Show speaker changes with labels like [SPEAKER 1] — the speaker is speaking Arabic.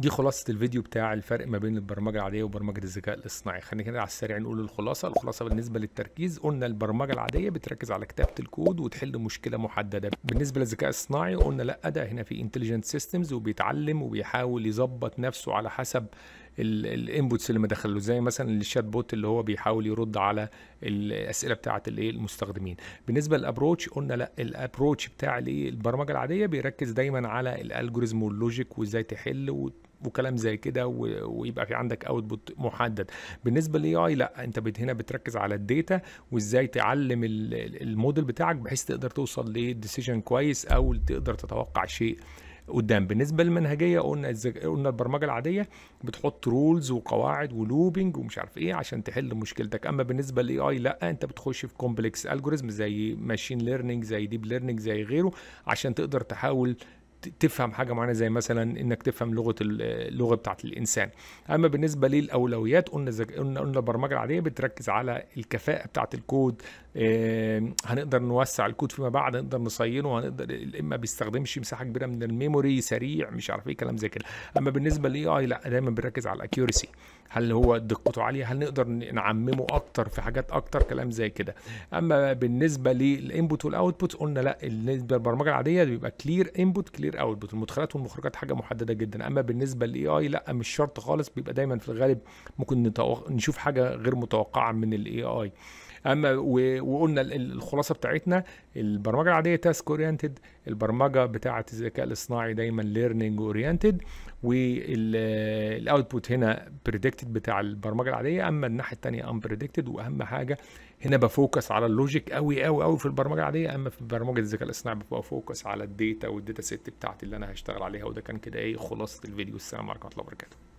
[SPEAKER 1] دي خلاصه الفيديو بتاع الفرق ما بين البرمجه العاديه وبرمجه الذكاء الاصطناعي خلينا كده على السريع نقول الخلاصه الخلاصه بالنسبه للتركيز قلنا البرمجه العاديه بتركز على كتابه الكود وتحل مشكله محدده بالنسبه للذكاء الاصطناعي قلنا لا ده هنا في انتليجنت سيستمز وبيتعلم وبيحاول يظبط نفسه على حسب الانبوتس اللي مدخله زي مثلا الشات بوت اللي هو بيحاول يرد على الاسئله بتاعه الايه المستخدمين بالنسبه للابروتش قلنا لا الابروتش بتاع الايه البرمجه العاديه بيركز دايما على الالجوريزم واللوجيك وازاي تحل وكلام زي كده ويبقى في عندك اوتبوت محدد بالنسبه للاي اي لا انت هنا بتركز على الداتا وازاي تعلم الموديل بتاعك بحيث تقدر توصل لديسيجن كويس او تقدر تتوقع شيء قدام بالنسبه للمنهجيه قلنا قلنا البرمجه العاديه بتحط رولز وقواعد ولوبنج ومش عارف ايه عشان تحل مشكلتك اما بالنسبه للاي اي لا انت بتخش في كومبلكس الجوريزم زي ماشين ليرنينج زي ديب ليرنينج زي غيره عشان تقدر تحاول تفهم حاجه معينه زي مثلا انك تفهم لغه اللغه بتاعه الانسان اما بالنسبه للاولويات قلنا زج... قلنا البرمجه العاديه بتركز على الكفاءه بتاعه الكود هنقدر نوسع الكود فيما بعد هنقدر نصينه هنقدر اما بيستخدمش مساحه كبيره من الميموري سريع مش عارف ايه كلام زي كده اما بالنسبه للاي اي لا دايما بنركز على الاكيورسي هل هو دقته عاليه هل نقدر نعممه اكتر في حاجات اكتر كلام زي كده اما بالنسبه للانبوت والاوتبوت قلنا لا بالنسبه للبرمجه العاديه بيبقى كلير انبوت كلير كتير قوي المدخلات والمخرجات حاجه محدده جدا اما بالنسبه للاي اي لا مش شرط خالص بيبقى دايما في الغالب ممكن نشوف حاجه غير متوقعه من الاي اي اما وقلنا الخلاصه بتاعتنا البرمجه العاديه تاسك اورينتد البرمجه بتاعه الذكاء الاصطناعي دايما ليرنينج اورينتد والاوتبوت هنا بريدكتد بتاع البرمجه العاديه اما الناحيه الثانيه ان بريدكتد واهم حاجه هنا بفوكس على اللوجيك قوي قوي قوي في البرمجه العاديه اما في برمجه الذكاء الاصطناعي بفوكس على الداتا والداتا سيت بتاعتي اللي انا هشتغل عليها وده كان كده ايه خلاصه الفيديو السلام عليكم ورحمه الله وبركاته